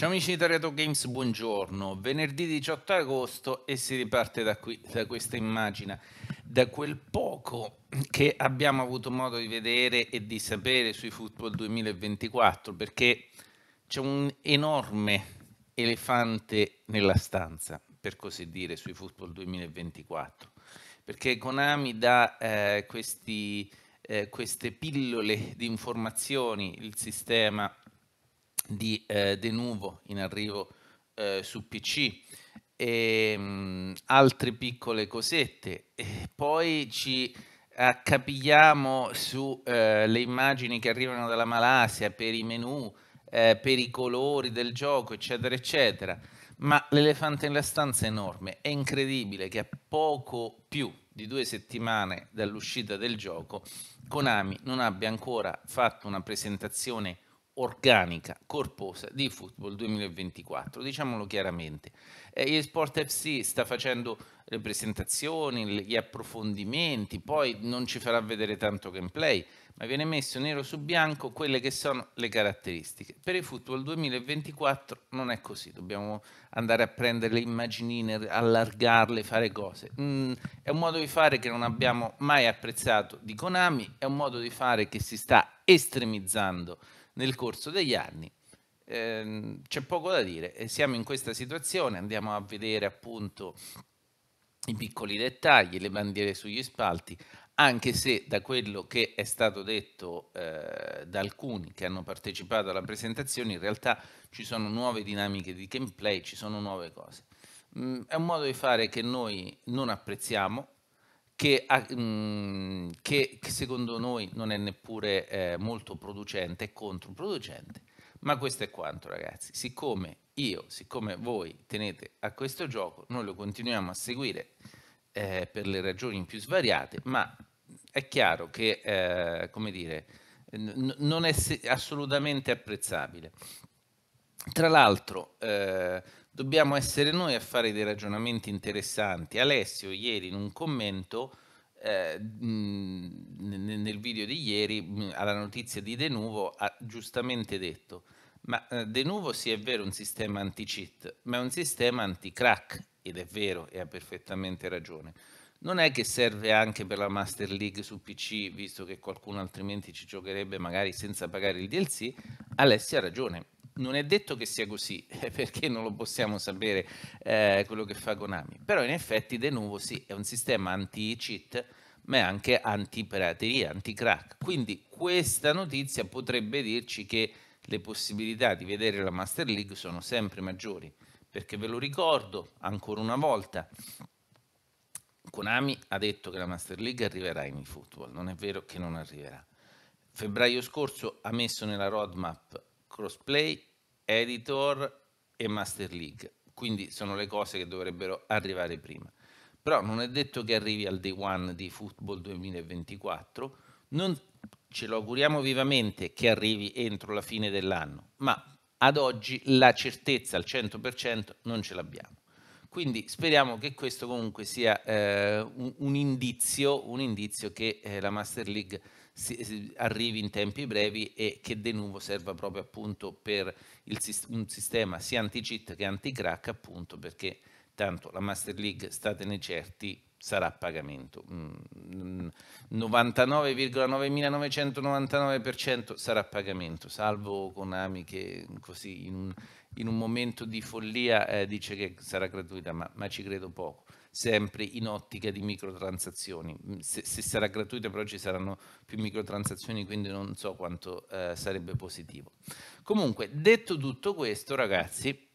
Ciao amici di Retro Games, buongiorno. Venerdì 18 agosto e si riparte da, qui, da questa immagine, da quel poco che abbiamo avuto modo di vedere e di sapere sui Football 2024, perché c'è un enorme elefante nella stanza, per così dire, sui Football 2024, perché Konami dà eh, questi, eh, queste pillole di informazioni, il sistema di eh, Denuvo in arrivo eh, su PC e ehm, mh, altre piccole cosette. E poi ci accapigliamo sulle eh, immagini che arrivano dalla Malasia per i menu, eh, per i colori del gioco, eccetera, eccetera. Ma l'elefante nella stanza è enorme, è incredibile che a poco più di due settimane dall'uscita del gioco Konami non abbia ancora fatto una presentazione organica, corposa di Football 2024, diciamolo chiaramente. Eh, Sport FC sta facendo le presentazioni, gli approfondimenti, poi non ci farà vedere tanto gameplay, ma viene messo nero su bianco quelle che sono le caratteristiche. Per il Football 2024 non è così, dobbiamo andare a prendere le immaginine, allargarle, fare cose. Mm, è un modo di fare che non abbiamo mai apprezzato di Konami, è un modo di fare che si sta estremizzando nel corso degli anni. Ehm, c'è poco da dire, e siamo in questa situazione, andiamo a vedere appunto i piccoli dettagli, le bandiere sugli spalti, anche se da quello che è stato detto eh, da alcuni che hanno partecipato alla presentazione, in realtà ci sono nuove dinamiche di gameplay, ci sono nuove cose. Mm, è un modo di fare che noi non apprezziamo, che, mh, ah, mm, che, che secondo noi non è neppure eh, molto producente, è controproducente. Ma questo è quanto ragazzi, siccome io, siccome voi tenete a questo gioco, noi lo continuiamo a seguire eh, per le ragioni più svariate, ma è chiaro che, eh, come dire, n- non è assolutamente apprezzabile. Tra l'altro, eh, dobbiamo essere noi a fare dei ragionamenti interessanti. Alessio ieri in un commento eh, nel video di ieri alla notizia di De Nuvo ha giustamente detto ma eh, De Nuvo sì è vero un sistema anti-cheat, ma è un sistema anti-crack ed è vero e ha perfettamente ragione. Non è che serve anche per la Master League su PC, visto che qualcuno altrimenti ci giocherebbe magari senza pagare il DLC, Alessio ha ragione, non è detto che sia così, eh, perché non lo possiamo sapere eh, quello che fa Konami, però in effetti De Nuvo sì, è un sistema anti-cheat, ma è anche anti-pirateria, anti-crack. Quindi questa notizia potrebbe dirci che le possibilità di vedere la Master League sono sempre maggiori, perché ve lo ricordo ancora una volta, Konami ha detto che la Master League arriverà in football, non è vero che non arriverà. Febbraio scorso ha messo nella roadmap crossplay, editor e Master League. Quindi sono le cose che dovrebbero arrivare prima. Però non è detto che arrivi al day one di Football 2024, non ce lo auguriamo vivamente che arrivi entro la fine dell'anno, ma ad oggi la certezza al 100% non ce l'abbiamo. Quindi speriamo che questo comunque sia eh, un, un, indizio, un, indizio, che eh, la Master League si, si arrivi in tempi brevi e che De Nuvo serva proprio appunto per il, un sistema sia anti-cheat che anti-crack appunto perché tanto la Master League, statene certi, sarà a pagamento. 99,9999% mm, mm, sarà a pagamento, salvo Konami che così in un, in un momento di follia eh, dice che sarà gratuita, ma, ma, ci credo poco. Sempre in ottica di microtransazioni. Mm, se, se, sarà gratuita, però ci saranno più microtransazioni, quindi non so quanto eh, sarebbe positivo. Comunque, detto tutto questo, ragazzi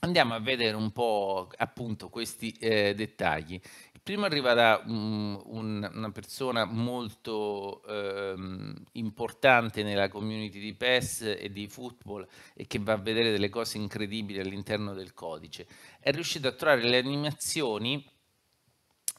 Andiamo a vedere un po' appunto questi eh, dettagli. Prima arriverà um, mm, un, una persona molto ehm, importante nella community di PES e di football e che va a vedere delle cose incredibili all'interno del codice. È riuscito a trovare le animazioni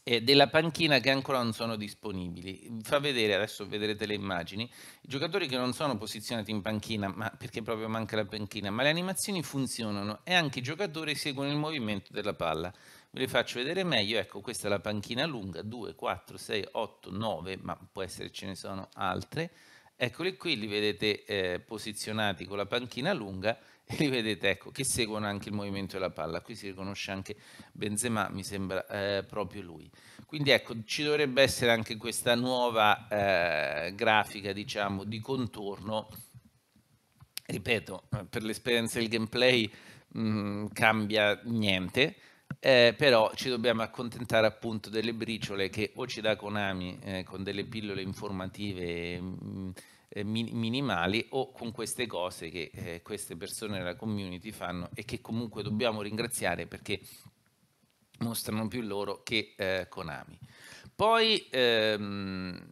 eh, della panchina che ancora non sono disponibili. Fa vedere, adesso vedrete le immagini, i giocatori che non sono posizionati in panchina, ma perché proprio manca la panchina, ma le animazioni funzionano e anche i giocatori seguono il movimento della palla. Ve le faccio vedere meglio, ecco questa è la panchina lunga, 2, 4, 6, 8, 9, ma può essere ce ne sono altre. Eccoli qui, li vedete eh, posizionati con la panchina lunga li vedete ecco, che seguono anche il movimento della palla, qui si riconosce anche Benzema, mi sembra eh, proprio lui. Quindi ecco, ci dovrebbe essere anche questa nuova eh, grafica, diciamo, di contorno. Ripeto, eh, per l'esperienza del gameplay mh, mm, cambia niente, eh, però ci dobbiamo accontentare appunto delle briciole che o ci dà Konami eh, con delle pillole informative... Mh, mm, eh, minimali o con queste cose che eh, queste persone della community fanno e che comunque dobbiamo ringraziare perché mostrano più loro che eh, Konami. Poi ehm,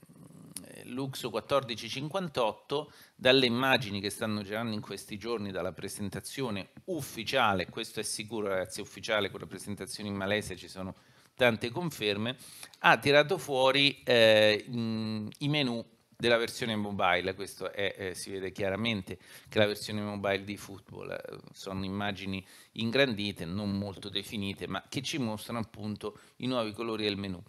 Luxo 1458, dalle immagini che stanno girando in questi giorni, dalla presentazione ufficiale, questo è sicuro ragazzi, ufficiale con la presentazione in Malesia, ci sono tante conferme, ha tirato fuori eh, i menu della versione mobile, questo è, eh, si vede chiaramente che la versione mobile di football eh, sono immagini ingrandite, non molto definite, ma che ci mostrano appunto i nuovi colori del menu.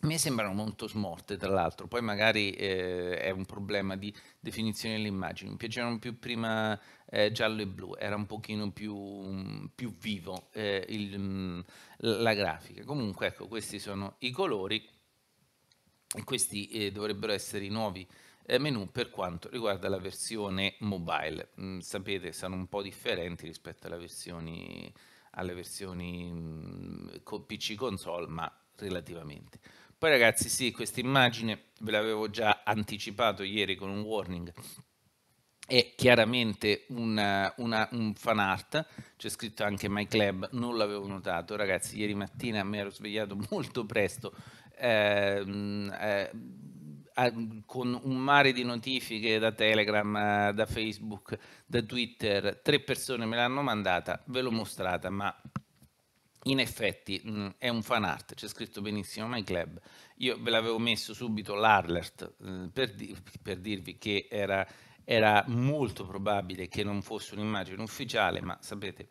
Mi sembrano molto smorte, tra l'altro, poi magari eh, è un problema di definizione delle immagini. Mi piacevano più prima eh, giallo e blu, era un pochino più, più vivo eh, il, la grafica. Comunque, ecco, questi sono i colori e questi eh, dovrebbero essere i nuovi eh, menu per quanto riguarda la versione mobile. Mm, sapete, sono un po' differenti rispetto versioni, alle versioni mh, mm, con PC console, ma relativamente. Poi ragazzi, sì, questa immagine ve l'avevo già anticipato ieri con un warning è chiaramente una, una, un fan art, c'è scritto anche My Club, non l'avevo notato, ragazzi, ieri mattina mi ero svegliato molto presto. Ehm, eh, con un mare di notifiche da Telegram, eh, da Facebook, da Twitter, tre persone me l'hanno mandata, ve l'ho mostrata, ma in effetti mm, è un fan art, c'è scritto benissimo My Club. Io ve l'avevo messo subito l'alert eh, per, per dirvi che era era molto probabile che non fosse un'immagine ufficiale, ma sapete,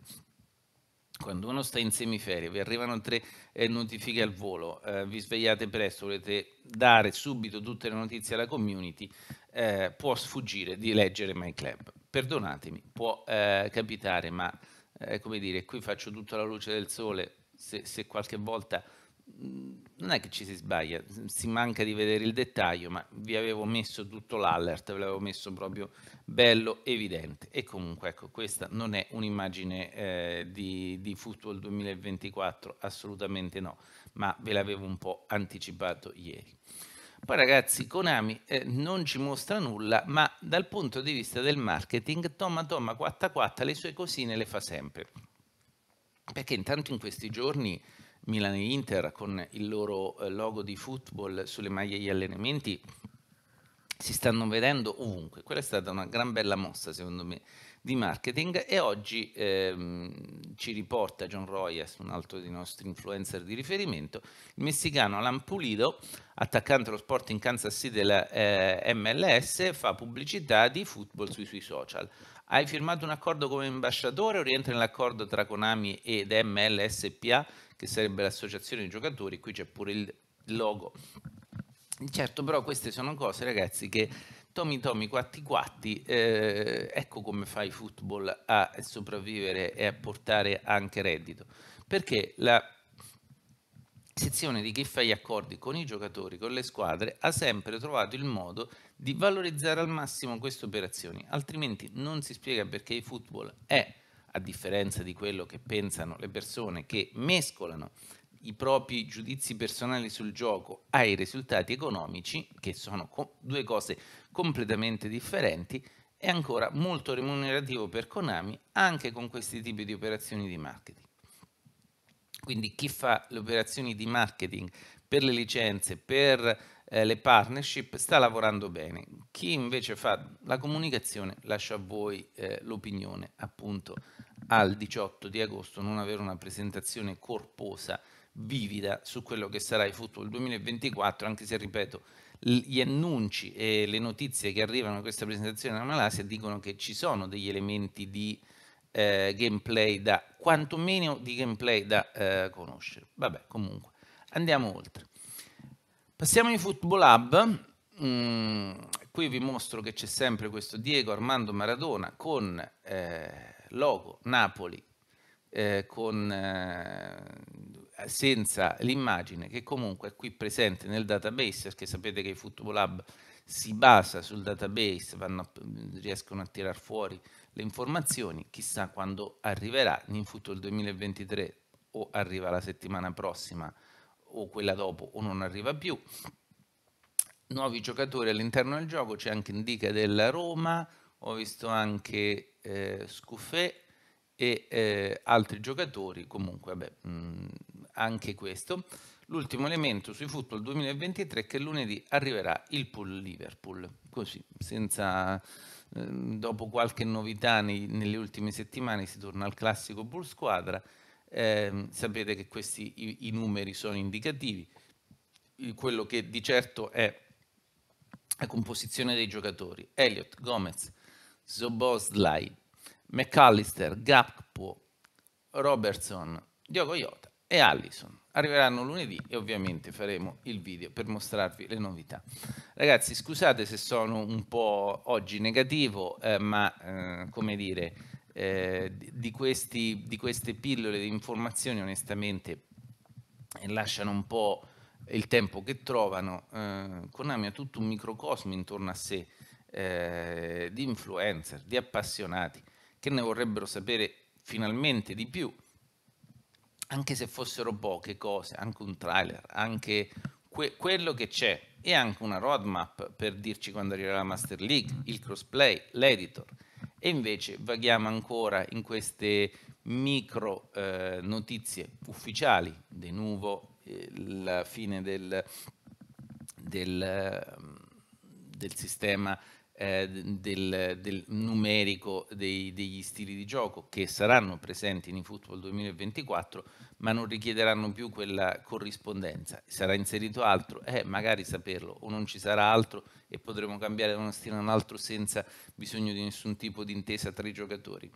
quando uno sta in semiferia, vi arrivano tre eh, notifiche al volo, eh, vi svegliate presto, volete dare subito tutte le notizie alla community, eh, può sfuggire di leggere My Club. Perdonatemi, può eh, capitare, ma eh, come dire, qui faccio tutta la luce del sole, se, se qualche volta mh, mm, non è che ci si sbaglia, si manca di vedere il dettaglio, ma vi avevo messo tutto l'allert, ve l'avevo messo proprio bello evidente. E comunque, ecco, questa non è un'immagine eh, di, di Football 2024, assolutamente no, ma ve l'avevo un po' anticipato ieri. Poi ragazzi, Konami eh, non ci mostra nulla, ma dal punto di vista del marketing, Toma Toma 44 le sue cosine le fa sempre. Perché intanto in questi giorni Milan e Inter con il loro eh, logo di football sulle maglie e gli allenamenti si stanno vedendo ovunque. Quella è stata una gran bella mossa, secondo me, di marketing e oggi ehm, ci riporta John Royas, un altro dei nostri influencer di riferimento, il messicano Alan Pulido, attaccante allo sport in Kansas City della eh, MLS, fa pubblicità di football sui suoi social. Hai firmato un accordo come ambasciatore o rientra nell'accordo tra Konami ed MLSPA, che sarebbe l'associazione dei giocatori, qui c'è pure il logo. Certo, però queste sono cose, ragazzi, che Tommy Tommy quatti quatti, eh, ecco come fai il football a sopravvivere e a portare anche reddito. Perché la sezione di chi fa gli accordi con i giocatori, con le squadre, ha sempre trovato il modo di valorizzare al massimo queste operazioni, altrimenti non si spiega perché il football è, a differenza di quello che pensano le persone che mescolano i propri giudizi personali sul gioco ai risultati economici, che sono due cose completamente differenti, è ancora molto remunerativo per Konami anche con questi tipi di operazioni di marketing. Quindi chi fa le operazioni di marketing per le licenze, per eh, le partnership, sta lavorando bene. Chi invece fa la comunicazione lascia a voi eh, l'opinione, appunto al 18 di agosto non avere una presentazione corposa, vivida su quello che sarà il football 2024, anche se ripeto, gli annunci e le notizie che arrivano a questa presentazione della Malasia dicono che ci sono degli elementi di eh, gameplay da, quantomeno di gameplay da eh, conoscere. Vabbè, comunque, andiamo oltre. Passiamo ai Football Hub. Mm, qui vi mostro che c'è sempre questo Diego Armando Maradona con eh, logo Napoli, eh, con, eh, senza l'immagine che comunque è qui presente nel database, perché sapete che i Football Hub si basa sul database, vanno, riescono a tirar fuori le informazioni, chissà quando arriverà, in futuro il 2023 o arriva la settimana prossima o quella dopo o non arriva più. Nuovi giocatori all'interno del gioco, c'è anche Indica della Roma, ho visto anche eh, Scuffè e eh, altri giocatori, comunque vabbè, mh, mm, anche questo. L'ultimo elemento sui football 2023 è che lunedì arriverà il pool Liverpool, così, senza Ehm, dopo qualche novità nei, nelle ultime settimane si torna al classico bull squadra, eh, sapete che questi i, i, numeri sono indicativi, quello che di certo è la composizione dei giocatori, Elliot, Gomez, Zoboslai, McAllister, Gappo, Robertson, Diogo Jota, e Allison. Arriveranno lunedì e ovviamente faremo il video per mostrarvi le novità. Ragazzi, scusate se sono un po' oggi negativo, eh, ma eh, come dire, eh, di, questi, di, queste pillole di informazioni onestamente eh, lasciano un po' il tempo che trovano. Eh, Konami ha tutto un microcosmo intorno a sé eh, di influencer, di appassionati che ne vorrebbero sapere finalmente di più anche se fossero poche cose, anche un trailer, anche que quello che c'è e anche una roadmap per dirci quando arriverà la Master League, il crossplay, l'editor. E invece vaghiamo ancora in queste micro eh, notizie ufficiali, di nuovo eh, la fine del, del, ehm, del sistema eh, del, del, numerico dei, degli stili di gioco che saranno presenti in eFootball 2024 ma non richiederanno più quella corrispondenza. Sarà inserito altro? Eh, magari saperlo o non ci sarà altro e potremo cambiare da uno stile a un altro senza bisogno di nessun tipo di intesa tra i giocatori.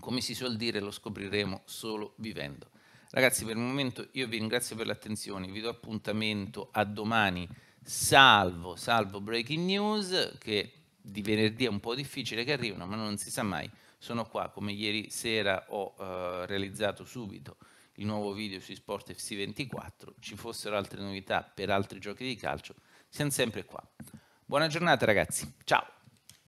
Come si suol dire lo scopriremo solo vivendo. Ragazzi, per il momento io vi ringrazio per l'attenzione, vi do appuntamento a domani salvo, salvo breaking news, che di venerdì è un po' difficile che arrivino, ma non si sa mai. Sono qua, come ieri sera ho eh, realizzato subito il nuovo video su Sport FC24, ci fossero altre novità per altri giochi di calcio, siamo sempre qua. Buona giornata ragazzi, ciao!